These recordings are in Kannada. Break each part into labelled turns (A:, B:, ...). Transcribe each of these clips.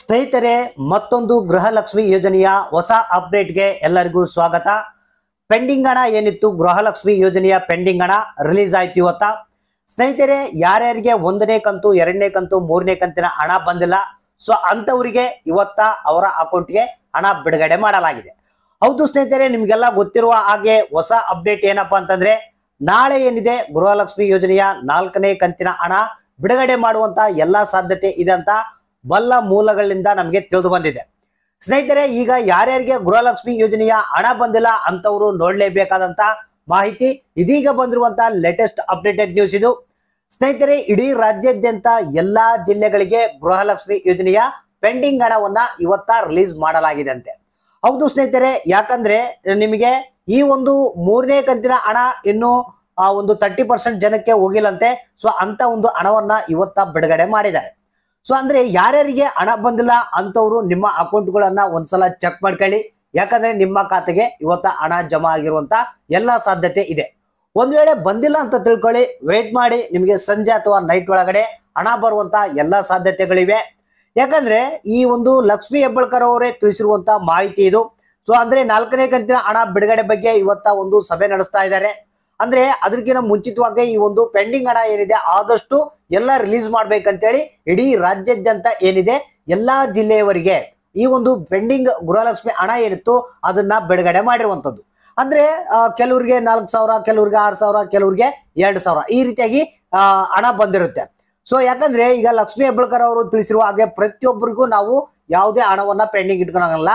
A: ಸ್ನೇಹಿತರೆ ಮತ್ತೊಂದು ಗೃಹಲಕ್ಷ್ಮಿ ಯೋಜನೆಯ ಹೊಸ ಅಪ್ಡೇಟ್ಗೆ ಎಲ್ಲರಿಗೂ ಸ್ವಾಗತ ಪೆಂಡಿಂಗ್ ಹಣ ಏನಿತ್ತು ಗೃಹಲಕ್ಷ್ಮಿ ಯೋಜನೆಯ ಪೆಂಡಿಂಗ್ ಹಣ ರಿಲೀಸ್ ಆಯ್ತು ಇವತ್ತ ಸ್ನೇಹಿತರೆ ಯಾರ್ಯಾರಿಗೆ ಒಂದನೇ ಕಂತು ಎರಡನೇ ಕಂತು ಮೂರನೇ ಕಂತಿನ ಹಣ ಬಂದಿಲ್ಲ ಸೊ ಅಂತವರಿಗೆ ಇವತ್ತ ಅವರ ಅಕೌಂಟ್ಗೆ ಹಣ ಬಿಡುಗಡೆ ಮಾಡಲಾಗಿದೆ ಹೌದು ಸ್ನೇಹಿತರೆ ನಿಮಗೆಲ್ಲ ಗೊತ್ತಿರುವ ಹಾಗೆ ಹೊಸ ಅಪ್ಡೇಟ್ ಏನಪ್ಪಾ ಅಂತಂದ್ರೆ ನಾಳೆ ಏನಿದೆ ಗೃಹಲಕ್ಷ್ಮಿ ಯೋಜನೆಯ ನಾಲ್ಕನೇ ಕಂತಿನ ಹಣ ಬಿಡುಗಡೆ ಮಾಡುವಂತ ಎಲ್ಲಾ ಸಾಧ್ಯತೆ ಇದೆ ಅಂತ ಬಲ್ಲ ಮೂಲಗಳಿಂದ ನಮಗೆ ತಿಳಿದು ಬಂದಿದೆ ಸ್ನೇಹಿತರೆ ಈಗ ಯಾರ್ಯಾರಿಗೆ ಗೃಹಲಕ್ಷ್ಮಿ ಯೋಜನೆಯ ಹಣ ಬಂದಿಲ್ಲ ಅಂತವರು ನೋಡ್ಲೇಬೇಕಾದಂತ ಮಾಹಿತಿ ಇದೀಗ ಬಂದಿರುವಂತಹ ಲೇಟೆಸ್ಟ್ ಅಪ್ಡೇಟೆಡ್ ನ್ಯೂಸ್ ಇದು ಸ್ನೇಹಿತರೆ ಇಡೀ ರಾಜ್ಯಾದ್ಯಂತ ಎಲ್ಲಾ ಜಿಲ್ಲೆಗಳಿಗೆ ಗೃಹಲಕ್ಷ್ಮಿ ಯೋಜನೆಯ ಪೆಂಡಿಂಗ್ ಹಣವನ್ನ ಇವತ್ತ ರಿಲೀಸ್ ಮಾಡಲಾಗಿದೆ ಅಂತೆ ಹೌದು ಸ್ನೇಹಿತರೆ ಯಾಕಂದ್ರೆ ನಿಮಗೆ ಈ ಒಂದು ಮೂರನೇ ಕಂತಿನ ಹಣ ಇನ್ನು ಒಂದು ತರ್ಟಿ ಪರ್ಸೆಂಟ್ ಜನಕ್ಕೆ ಹೋಗಿಲ್ಲಂತೆ ಸೊ ಅಂತ ಒಂದು ಹಣವನ್ನ ಇವತ್ತ ಬಿಡುಗಡೆ ಮಾಡಿದ್ದಾರೆ ಸೊ ಅಂದ್ರೆ ಯಾರ್ಯಾರಿಗೆ ಹಣ ಬಂದಿಲ್ಲ ಅಂತವ್ರು ನಿಮ್ಮ ಅಕೌಂಟ್ಗಳನ್ನ ಒಂದ್ಸಲ ಚೆಕ್ ಮಾಡ್ಕೊಳ್ಳಿ ಯಾಕಂದ್ರೆ ನಿಮ್ಮ ಖಾತೆಗೆ ಇವತ್ತ ಹಣ ಜಮಾ ಆಗಿರುವಂತ ಎಲ್ಲಾ ಸಾಧ್ಯತೆ ಇದೆ ಒಂದ್ ವೇಳೆ ಬಂದಿಲ್ಲ ಅಂತ ತಿಳ್ಕೊಳ್ಳಿ ವೇಟ್ ಮಾಡಿ ನಿಮಗೆ ಸಂಜೆ ಅಥವಾ ನೈಟ್ ಒಳಗಡೆ ಹಣ ಬರುವಂತ ಎಲ್ಲಾ ಸಾಧ್ಯತೆಗಳಿವೆ ಯಾಕಂದ್ರೆ ಈ ಒಂದು ಲಕ್ಷ್ಮಿ ಹೆಬ್ಬಳ್ಕರ್ ಅವರೇ ತಿಳಿಸಿರುವಂತ ಮಾಹಿತಿ ಇದು ಸೊ ಅಂದ್ರೆ ನಾಲ್ಕನೇ ಕಂತಿನ ಹಣ ಬಿಡುಗಡೆ ಬಗ್ಗೆ ಇವತ್ತ ಒಂದು ಸಭೆ ನಡೆಸ್ತಾ ಇದ್ದಾರೆ ಅಂದ್ರೆ ಅದಕ್ಕಿಂತ ಮುಂಚಿತವಾಗಿ ಈ ಒಂದು ಪೆಂಡಿಂಗ್ ಹಣ ಏನಿದೆ ಆದಷ್ಟು ಎಲ್ಲ ರಿಲೀಸ್ ಮಾಡ್ಬೇಕಂತೇಳಿ ಇಡೀ ರಾಜ್ಯಾದ್ಯಂತ ಏನಿದೆ ಎಲ್ಲಾ ಜಿಲ್ಲೆಯವರಿಗೆ ಈ ಒಂದು ಪೆಂಡಿಂಗ್ ಗೃಹಲಕ್ಷ್ಮಿ ಹಣ ಏನಿತ್ತು ಅದನ್ನ ಬಿಡುಗಡೆ ಮಾಡಿರುವಂಥದ್ದು ಅಂದ್ರೆ ಕೆಲವ್ರಿಗೆ ನಾಲ್ಕು ಸಾವಿರ ಕೆಲವ್ರಿಗೆ ಆರು ಸಾವಿರ ಕೆಲವ್ರಿಗೆ ಎರಡು ಸಾವಿರ ಈ ರೀತಿಯಾಗಿ ಹಣ ಬಂದಿರುತ್ತೆ ಸೊ ಯಾಕಂದ್ರೆ ಈಗ ಲಕ್ಷ್ಮಿ ಹೆಬ್ಬಳ್ಕರ್ ಅವರು ತಿಳಿಸಿರುವ ಹಾಗೆ ಪ್ರತಿಯೊಬ್ಬರಿಗೂ ನಾವು ಯಾವುದೇ ಹಣವನ್ನ ಪೆಂಡಿಂಗ್ ಇಟ್ಕೊಳಲ್ಲ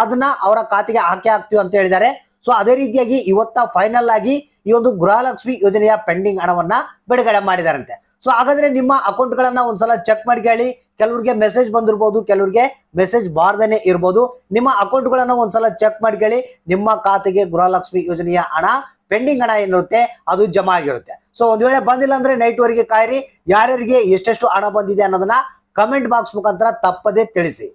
A: ಅದನ್ನ ಅವರ ಖಾತೆಗೆ ಹಾಕಿ ಹಾಕ್ತೀವಿ ಅಂತ ಹೇಳಿದ್ದಾರೆ ಸೊ ಅದೇ ರೀತಿಯಾಗಿ ಇವತ್ತ ಫೈನಲ್ ಆಗಿ ಈ ಒಂದು ಗೃಹಲಕ್ಷ್ಮಿ ಯೋಜನೆಯ ಪೆಂಡಿಂಗ್ ಹಣವನ್ನ ಬಿಡುಗಡೆ ಮಾಡಿದಾರಂತೆ ಸೊ ಹಾಗಾದ್ರೆ ನಿಮ್ಮ ಅಕೌಂಟ್ಗಳನ್ನ ಒಂದ್ಸಲ ಚೆಕ್ ಮಾಡಿ ಕೇಳಿ ಕೆಲವರಿಗೆ ಮೆಸೇಜ್ ಬಂದಿರಬಹುದು ಕೆಲವರಿಗೆ ಮೆಸೇಜ್ ಬಾರ್ದೇನೆ ಇರ್ಬೋದು ನಿಮ್ಮ ಅಕೌಂಟ್ಗಳನ್ನ ಒಂದ್ಸಲ ಚೆಕ್ ಮಾಡಿ ಕೇಳಿ ನಿಮ್ಮ ಖಾತೆಗೆ ಗೃಹಲಕ್ಷ್ಮಿ ಯೋಜನೆಯ ಹಣ ಪೆಂಡಿಂಗ್ ಹಣ ಏನಿರುತ್ತೆ ಅದು ಜಮಾ ಆಗಿರುತ್ತೆ ಸೊ ಒಂದ್ ವೇಳೆ ಬಂದಿಲ್ಲ ಅಂದ್ರೆ ನೈಟ್ವರೆಗೆ ಕಾಯಿರಿ ಯಾರ್ಯಾರಿಗೆ ಎಷ್ಟೆಷ್ಟು ಹಣ ಬಂದಿದೆ ಅನ್ನೋದನ್ನ ಕಮೆಂಟ್ ಬಾಕ್ಸ್ ಮುಖಾಂತರ ತಪ್ಪದೇ ತಿಳಿಸಿ